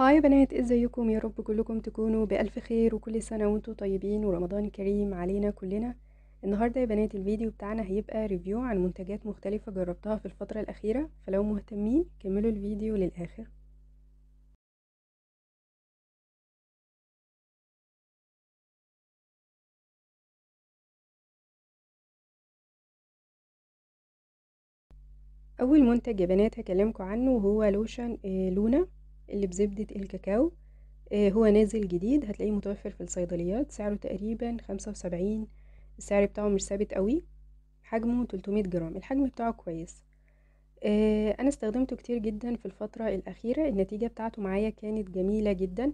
هاي بنات ازيكم يا رب كلكم تكونوا بألف خير وكل سنة وانتم طيبين ورمضان كريم علينا كلنا النهاردة يا بنات الفيديو بتاعنا هيبقى ريفيو عن منتجات مختلفة جربتها في الفترة الأخيرة فلو مهتمين كملوا الفيديو للآخر أول منتج يا بنات هكلمكم عنه هو لوشن آه، لونا اللي بزبدة الكاكاو آه، هو نازل جديد هتلاقيه متوفر في الصيدليات سعره تقريبا خمسة وسبعين السعر بتاعه مش ثابت قوي حجمه 300 جرام الحجم بتاعه كويس آه، انا استخدمته كتير جدا في الفترة الاخيرة النتيجة بتاعته معايا كانت جميلة جدا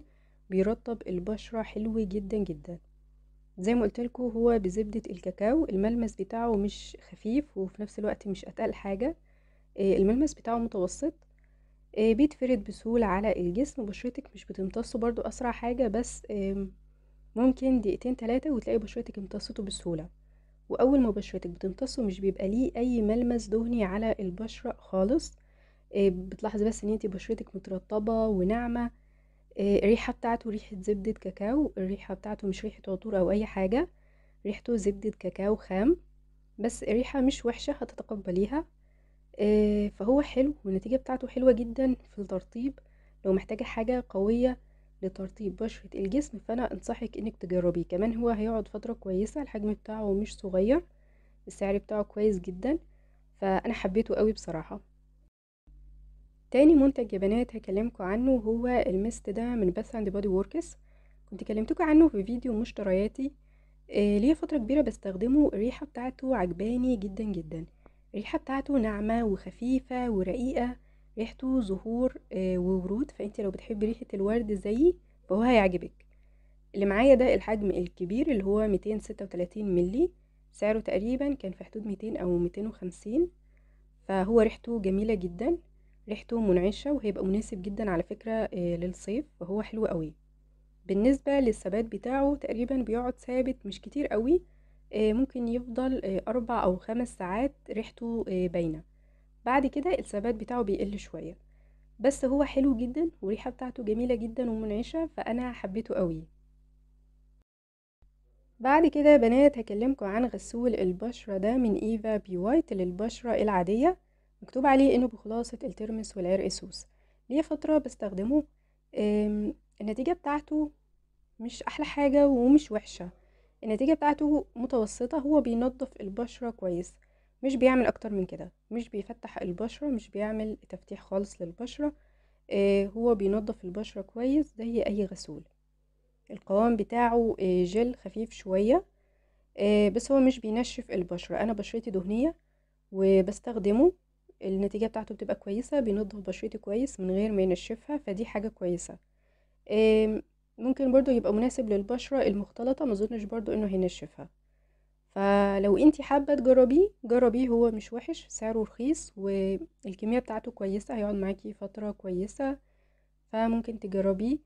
بيرطب البشرة حلو جدا جدا زي ما قلت لكم هو بزبدة الكاكاو الملمس بتاعه مش خفيف وفي نفس الوقت مش اتقل حاجة آه، الملمس بتاعه متوسط آه، بيتفرد بسهولة على الجسم بشرتك مش بتمتصه برضو أسرع حاجة بس ممكن دقيقتين تلاتة وتلاقي بشرتك امتصته بسهولة وأول ما بشرتك بتمتصه مش بيبقى ليه أي ملمس دهني على البشرة خالص آه، بتلاحظي بس ان انتي بشرتك مترطبة وناعمة آه، الريحة بتاعته ريحة زبدة كاكاو الريحة بتاعته مش ريحة عطور أو أي حاجة ريحته زبدة كاكاو خام بس الريحة مش وحشة هتتقبليها آه، فهو حلو والنتيجة بتاعته حلوة جدًا في الترطيب، لو محتاجة حاجة قوية لترطيب بشرة الجسم، فأنا أنصحِك إنِّك تجربيه، كمان هو هيقعد فترة كويسة، الحجم بتاعه مش صغير، السعر بتاعه كويس جدًا، فأنا حبيته أوي بصراحة. تاني منتج يا بنات هكلمكوا عنه هو الميست ده من بس عند بادي ووركس كنت كلمتكوا عنه في فيديو مشترياتي، ليه آه، ليا فترة كبيرة بستخدمه الريحة بتاعته عجباني جدًا، جدًا. الريحة بتاعته ناعمة وخفيفة ورقيقة ريحته زهور آه، وورود فانت لو بتحبي ريحة الورد زيي فهو هيعجبك اللي معايا ده الحجم الكبير اللي هو 236 ملي سعره تقريبا كان في حدود 200 او 250 فهو ريحته جميلة جدا ريحته منعشة وهيبقى مناسب جدا على فكرة آه، للصيف فهو حلو قوي بالنسبة للثبات بتاعه تقريبا بيقعد ثابت مش كتير قوي آه، ممكن يفضل آه، أربع أو خمس ساعات ريحته آه، باينة بعد كده الثبات بتاعه بيقل شوية بس هو حلو جدا والريحة بتاعته جميلة جدا ومنعشة فأنا حبيته قوي بعد كده بنات هكلمكم عن غسول البشرة ده من ايفا بي وايت للبشرة العادية مكتوب عليه انه بخلاصة الترمس والعرق سوس ليه فترة بستخدمه النتيجة بتاعته مش احلى حاجة ومش وحشة النتيجة بتاعته متوسطة هو بينظف البشرة كويس مش بيعمل أكتر من كده مش بيفتح البشرة مش بيعمل تفتيح خالص للبشرة آه هو بينظف البشرة كويس زي أي غسول القوام بتاعه آه جل خفيف شوية آه بس هو مش بينشف البشرة أنا بشرتي دهنية وبستخدمه النتيجة بتاعته بتبقى كويسة بينضف بشرتي كويس من غير ما ينشفها فدي حاجة كويسة ممكن برضو يبقى مناسب للبشرة المختلطة ما ظنش برضو انه هينشفها فلو انتي حابة تجربيه جربيه هو مش وحش سعره رخيص والكمية بتاعته كويسة هيقعد معاكي فترة كويسة فممكن تجربيه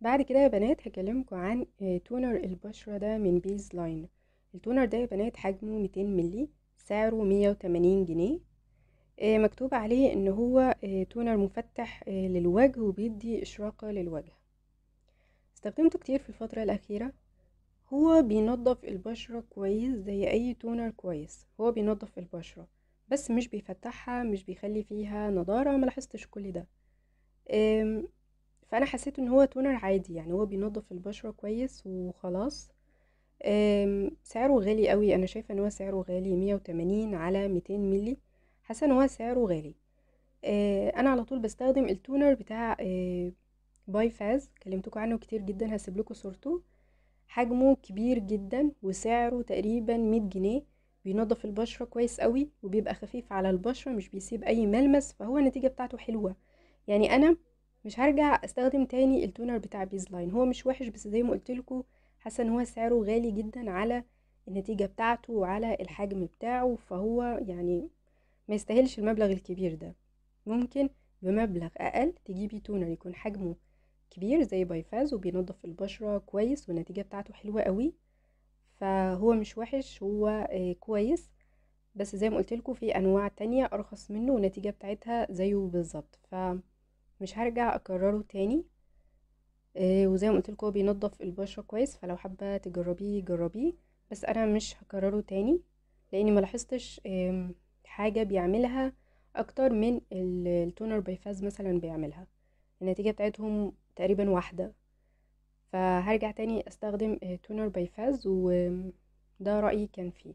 بعد كده يا بنات هكلمكم عن آه، تونر البشرة ده من بيز لاين التونر ده يا بنات حجمه 200 ملي سعره 180 جنيه آه، مكتوب عليه ان هو آه، تونر مفتح آه، للوجه وبيدي اشراقة للوجه استخدمته كتير في الفترة الاخيرة هو بينظف البشرة كويس زي اي تونر كويس هو بينظف البشرة بس مش بيفتحها مش بيخلي فيها نضارة ملاحظتش كل ده فانا حسيت ان هو تونر عادي يعني هو بينظف البشرة كويس وخلاص سعره غالي قوي انا شايفه ان هو سعره غالي 180 على 200 ملي حاسه ان هو سعره غالي آه انا على طول بستخدم التونر بتاع آه باي فاز كلمتكم عنه كتير جدا هسيب لكم صورته حجمه كبير جدا وسعره تقريبا 100 جنيه بينظف البشره كويس قوي وبيبقى خفيف على البشره مش بيسيب اي ملمس فهو النتيجه بتاعته حلوه يعني انا مش هرجع استخدم تاني التونر بتاع بيزلاين هو مش وحش بس زي ما قلت حسن حاسه ان هو سعره غالي جدا على النتيجه بتاعته وعلى الحجم بتاعه فهو يعني ما يستاهلش المبلغ الكبير ده ممكن بمبلغ اقل تجيبي تونر يكون حجمه كبير زي بايفاز وبينظف البشره كويس والنتيجه بتاعته حلوه قوي فهو مش وحش هو آه، كويس بس زي ما قلت لكم في انواع تانية ارخص منه والنتيجه بتاعتها زيه بالظبط فمش هرجع اكرره تاني آه، وزي ما قلت لكم بينظف البشره كويس فلو حابه تجربيه جربيه بس انا مش هكرره تاني لاني ما لاحظتش حاجة بيعملها أكتر من التونر بايفاز مثلا بيعملها النتيجة بتاعتهم تقريبا واحدة فهرجع تاني استخدم تونر بايفاز وده رأيي كان فيه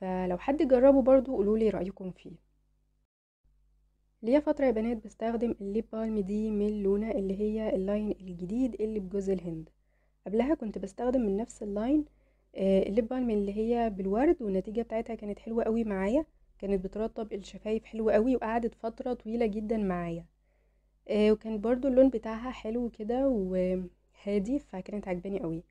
فلو حد جربه برضو قولولي رأيكم فيه ليا فترة يا بنات بستخدم الليب بالم دي من لونا اللي هي اللاين الجديد اللي بجوز الهند قبلها كنت بستخدم من نفس اللاين آه، الليب بالم اللي هي بالورد والنتيجة بتاعتها كانت حلوة قوي معايا كانت بترطب الشفايف حلو قوي وقعدت فتره طويله جدا معايا آه وكان برضو اللون بتاعها حلو كده وهادي فكانت عجباني قوي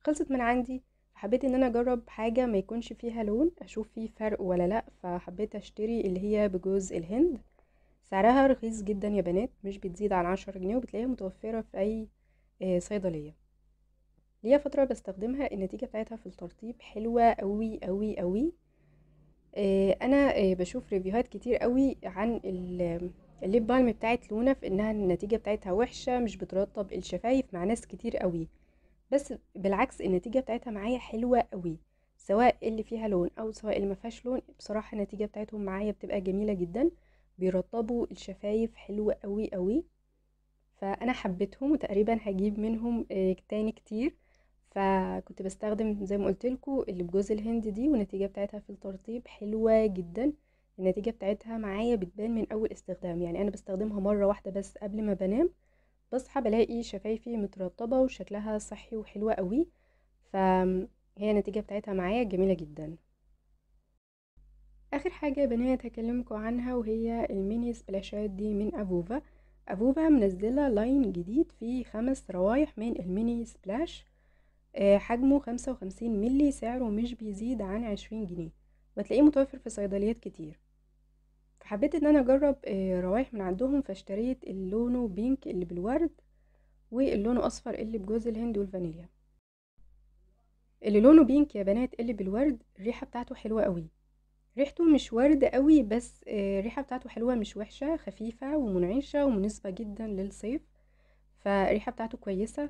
خلصت من عندي حبيت ان انا اجرب حاجه ما يكونش فيها لون اشوف فيه فرق ولا لا فحبيت اشتري اللي هي بجوز الهند سعرها رخيص جدا يا بنات مش بتزيد عن عشرة جنيه وبتلاقيها متوفره في اي آه، صيدليه ليا فتره بستخدمها النتيجه بتاعتها في الترطيب حلوه قوي قوي قوي آه، انا آه، بشوف ريفيوهات كتير قوي عن الليب بالم بتاعت لونا في انها النتيجه بتاعتها وحشه مش بترطب الشفايف مع ناس كتير قوي بس بالعكس النتيجه بتاعتها معايا حلوه قوي سواء اللي فيها لون او سواء اللي مفيهاش لون بصراحه النتيجه بتاعتهم معايا بتبقى جميله جدا بيرطبوا الشفايف حلوه قوي قوي فانا حبيتهم وتقريبا هجيب منهم آه، تاني كتير فكنت بستخدم زي ما قلت لكم اللي بجوز الهند دي والنتيجه بتاعتها في الترطيب حلوه جدا النتيجه بتاعتها معايا بتبان من اول استخدام يعني انا بستخدمها مره واحده بس قبل ما بنام بصحى بلاقي شفايفي مترطبه وشكلها صحي وحلوه قوي فهي النتيجه بتاعتها معايا جميله جدا اخر حاجه يا بنات هكلمكم عنها وهي الميني سبلاشات دي من افوفا افوفا منزله لاين جديد فيه خمس روايح من الميني سبلاش آه، حجمه خمسة وخمسين ملي سعره مش بيزيد عن عشرين جنيه وتلاقيه متوفر في صيدليات كتير فحبيت ان انا اجرب آه، روايح من عندهم فاشتريت اللونه بينك اللي بالورد واللونه اصفر اللي بجوز الهند والفانيليا اللي لونه بينك يا بنات اللي بالورد الريحه بتاعته حلوه قوي ريحته مش ورد قوي بس آه، الريحه بتاعته حلوه مش وحشه خفيفه ومنعشه ومناسبه جدا للصيف فالريحه بتاعته كويسه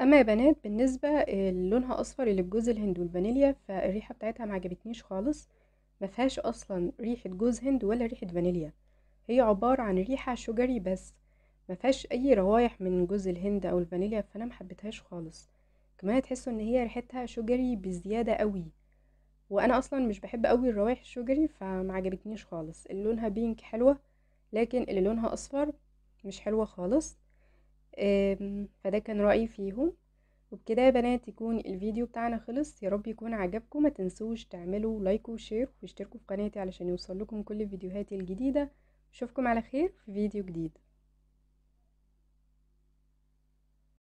اما يا بنات بالنسبه اللي لونها اصفر اللي بجوز الهند والفانيليا فالريحه بتاعتها ما عجبتنيش خالص ما فيهاش اصلا ريحه جوز هند ولا ريحه فانيليا هي عباره عن ريحه شجري بس ما فيهاش اي روايح من جوز الهند او الفانيليا فانا محبتهاش خالص كمان تحسوا ان هي ريحتها شجري بزياده قوي وانا اصلا مش بحب قوي الروايح الشجري فما عجبتنيش خالص اللونها بينك حلوه لكن اللي لونها اصفر مش حلوه خالص فده كان رأيي فيهم وبكده يا بنات يكون الفيديو بتاعنا خلص يا رب يكون عجبكم ما تنسوش تعملوا لايك وشير واشتركوا في قناتي علشان يوصل لكم كل فيديوهاتي الجديدة اشوفكم على خير في فيديو جديد